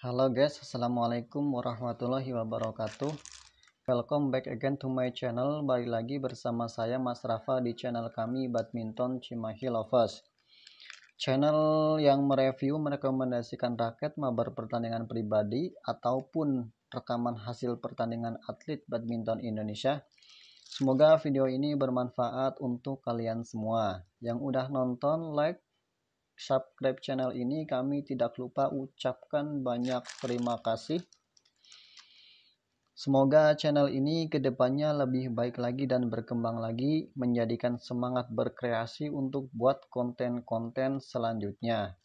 Halo guys, Assalamualaikum warahmatullahi wabarakatuh Welcome back again to my channel Balik lagi bersama saya Mas Rafa di channel kami Badminton Cimahi Lovers Channel yang mereview merekomendasikan raket mabar pertandingan pribadi Ataupun rekaman hasil pertandingan atlet badminton Indonesia Semoga video ini bermanfaat untuk kalian semua Yang udah nonton, like, subscribe channel ini, kami tidak lupa ucapkan banyak terima kasih. Semoga channel ini kedepannya lebih baik lagi dan berkembang lagi, menjadikan semangat berkreasi untuk buat konten-konten selanjutnya.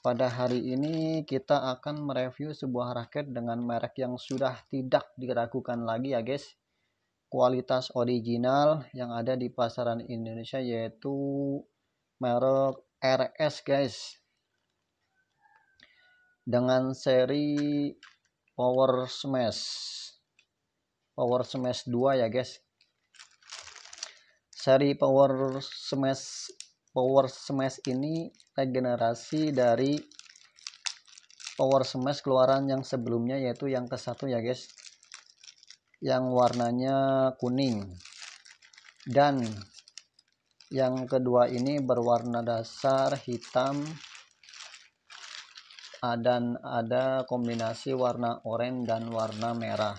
Pada hari ini kita akan mereview sebuah raket dengan merek yang sudah tidak diragukan lagi ya guys. Kualitas original yang ada di pasaran Indonesia yaitu merek RS guys dengan seri power smash power smash 2 ya guys seri power smash power smash ini regenerasi dari power smash keluaran yang sebelumnya yaitu yang ke satu ya guys yang warnanya kuning dan yang kedua ini berwarna dasar hitam ah, dan ada kombinasi warna oranye dan warna merah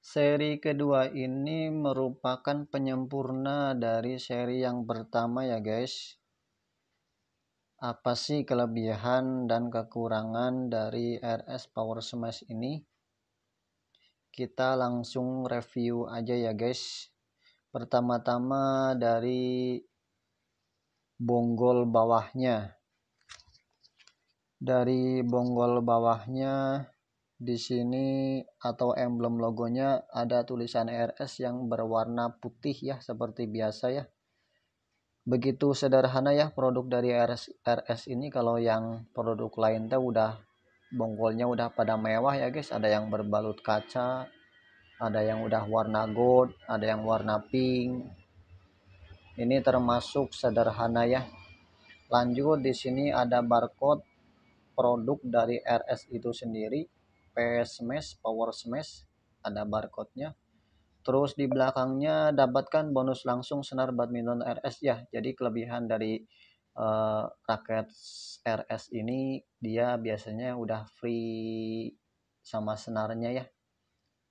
Seri kedua ini merupakan penyempurna dari seri yang pertama ya guys. Apa sih kelebihan dan kekurangan dari RS Power Smash ini? kita langsung review aja ya guys pertama-tama dari bonggol bawahnya dari bonggol bawahnya di sini atau emblem logonya ada tulisan RS yang berwarna putih ya seperti biasa ya begitu sederhana ya produk dari RS, RS ini kalau yang produk lain teh udah bonggolnya udah pada mewah ya guys ada yang berbalut kaca ada yang udah warna gold ada yang warna pink ini termasuk sederhana ya lanjut di sini ada barcode produk dari RS itu sendiri PS Mesh, Power Smash ada barcode-nya terus di belakangnya dapatkan bonus langsung senar badminton RS ya jadi kelebihan dari uh, eh, raket RS ini dia biasanya udah free sama senarnya ya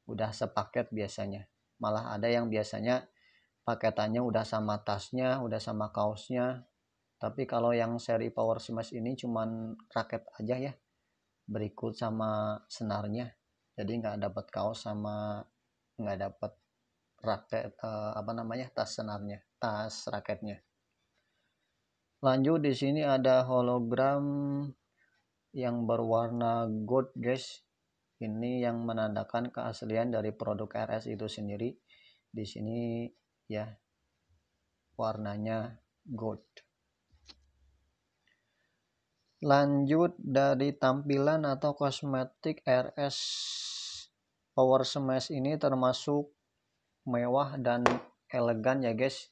udah sepaket biasanya malah ada yang biasanya paketannya udah sama tasnya udah sama kaosnya tapi kalau yang seri Power Smash ini cuman raket aja ya berikut sama senarnya jadi nggak dapat kaos sama nggak dapat raket eh, apa namanya tas senarnya tas raketnya Lanjut di sini ada hologram yang berwarna gold guys. Ini yang menandakan keaslian dari produk RS itu sendiri. Di sini ya warnanya gold. Lanjut dari tampilan atau kosmetik RS Power Smash ini termasuk mewah dan elegan ya guys.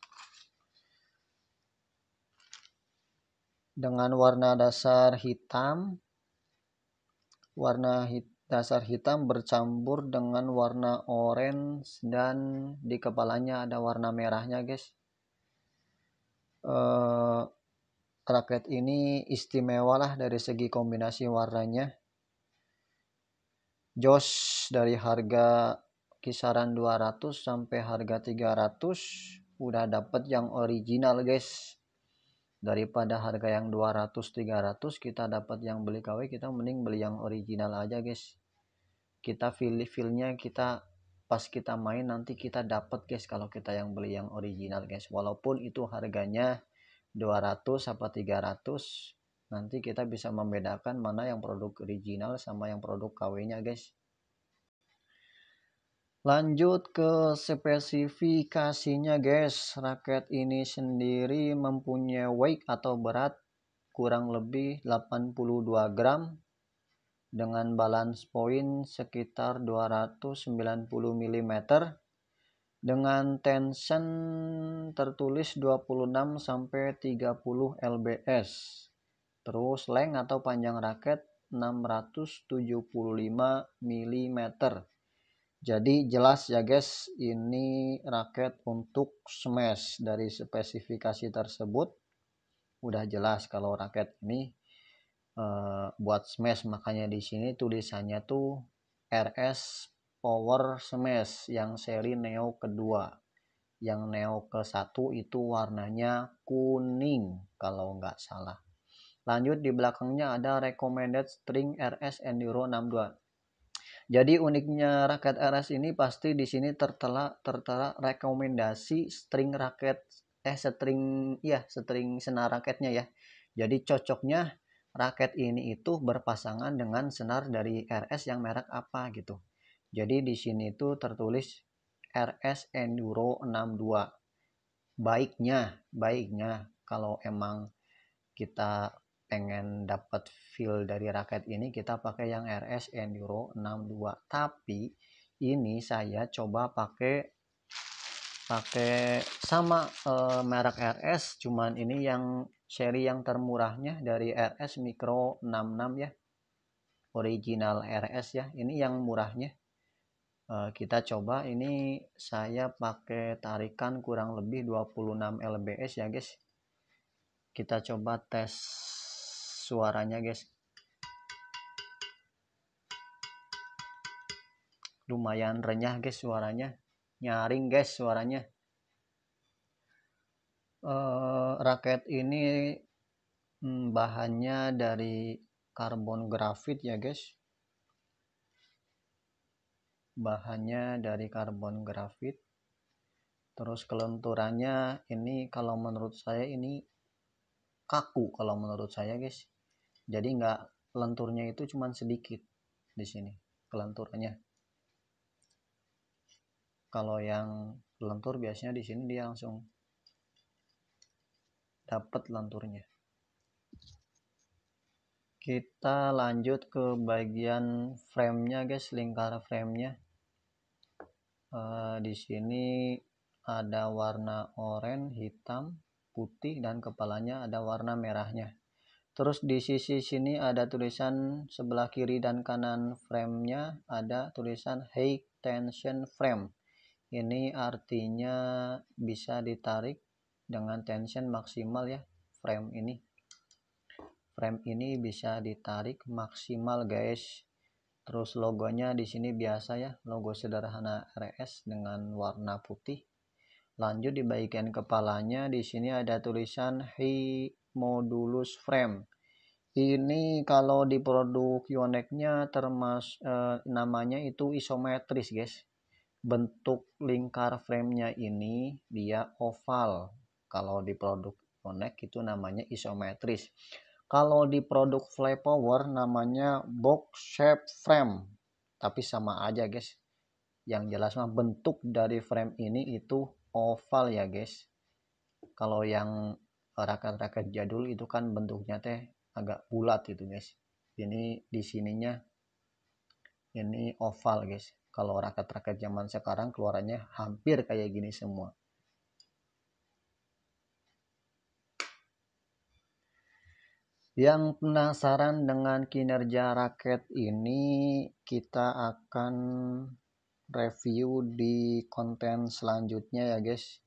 dengan warna dasar hitam. Warna hit dasar hitam bercampur dengan warna orange dan di kepalanya ada warna merahnya, guys. Uh, raket ini istimewa lah dari segi kombinasi warnanya. Jos dari harga kisaran 200 sampai harga 300 udah dapet yang original guys daripada harga yang 200 300 kita dapat yang beli KW kita mending beli yang original aja guys kita pilih feelnya kita pas kita main nanti kita dapat guys kalau kita yang beli yang original guys walaupun itu harganya 200 apa 300 nanti kita bisa membedakan mana yang produk original sama yang produk KW nya guys Lanjut ke spesifikasinya guys. Raket ini sendiri mempunyai weight atau berat kurang lebih 82 gram dengan balance point sekitar 290 mm dengan tension tertulis 26 sampai 30 lbs. Terus length atau panjang raket 675 mm jadi jelas ya guys, ini raket untuk smash dari spesifikasi tersebut. Udah jelas kalau raket ini uh, buat smash makanya di sini tulisannya tuh RS Power Smash yang seri Neo kedua. Yang Neo ke satu itu warnanya kuning kalau nggak salah. Lanjut di belakangnya ada recommended string RS Enduro 62 jadi uniknya raket RS ini pasti di sini tertera tertera rekomendasi string raket eh string ya string senar raketnya ya. Jadi cocoknya raket ini itu berpasangan dengan senar dari RS yang merek apa gitu. Jadi di sini itu tertulis RS Enduro 62. Baiknya, baiknya kalau emang kita pengen dapat feel dari raket ini kita pakai yang RS Enduro 62 tapi ini saya coba pakai pakai sama e, merek RS cuman ini yang seri yang termurahnya dari RS Micro 66 ya original RS ya ini yang murahnya e, kita coba ini saya pakai tarikan kurang lebih 26 lbs ya guys kita coba tes suaranya guys lumayan renyah guys suaranya nyaring guys suaranya uh, raket ini hmm, bahannya dari karbon grafit ya guys bahannya dari karbon grafit terus kelenturannya ini kalau menurut saya ini kaku kalau menurut saya guys jadi nggak lenturnya itu cuman sedikit di sini kelenturnya kalau yang lentur biasanya di sini dia langsung dapat lenturnya kita lanjut ke bagian framenya guys lingkar framenya e, di sini ada warna oranye hitam putih dan kepalanya ada warna merahnya Terus di sisi sini ada tulisan sebelah kiri dan kanan framenya ada tulisan high tension frame. Ini artinya bisa ditarik dengan tension maksimal ya frame ini. Frame ini bisa ditarik maksimal guys. Terus logonya di sini biasa ya, logo sederhana RS dengan warna putih. Lanjut di bagian kepalanya di sini ada tulisan Hi Modulus Frame. Ini kalau di produk Yonex-nya termas eh, namanya itu isometris, guys. Bentuk lingkar framenya ini dia oval. Kalau di produk Yonex itu namanya isometris. Kalau di produk Fly Power namanya box shape frame. Tapi sama aja, guys. Yang jelas mah bentuk dari frame ini itu oval ya guys kalau yang raket-raket jadul itu kan bentuknya teh agak bulat itu guys ini di sininya ini oval guys kalau raket-raket zaman sekarang keluarannya hampir kayak gini semua Yang penasaran dengan kinerja raket ini, kita akan review di konten selanjutnya ya guys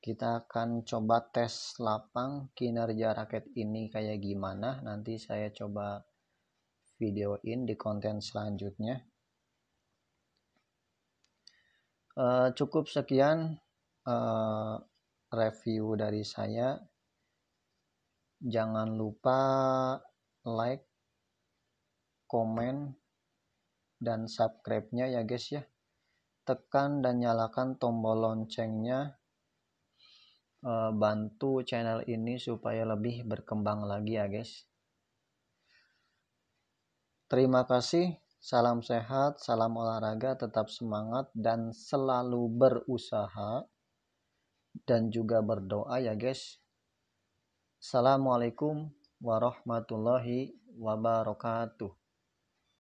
kita akan coba tes lapang kinerja raket ini kayak gimana nanti saya coba videoin di konten selanjutnya uh, cukup sekian uh, review dari saya jangan lupa like komen dan subscribe-nya ya guys ya. Tekan dan nyalakan tombol loncengnya. Eh, bantu channel ini supaya lebih berkembang lagi ya guys. Terima kasih. Salam sehat, salam olahraga, tetap semangat dan selalu berusaha dan juga berdoa ya guys. Assalamualaikum warahmatullahi wabarakatuh.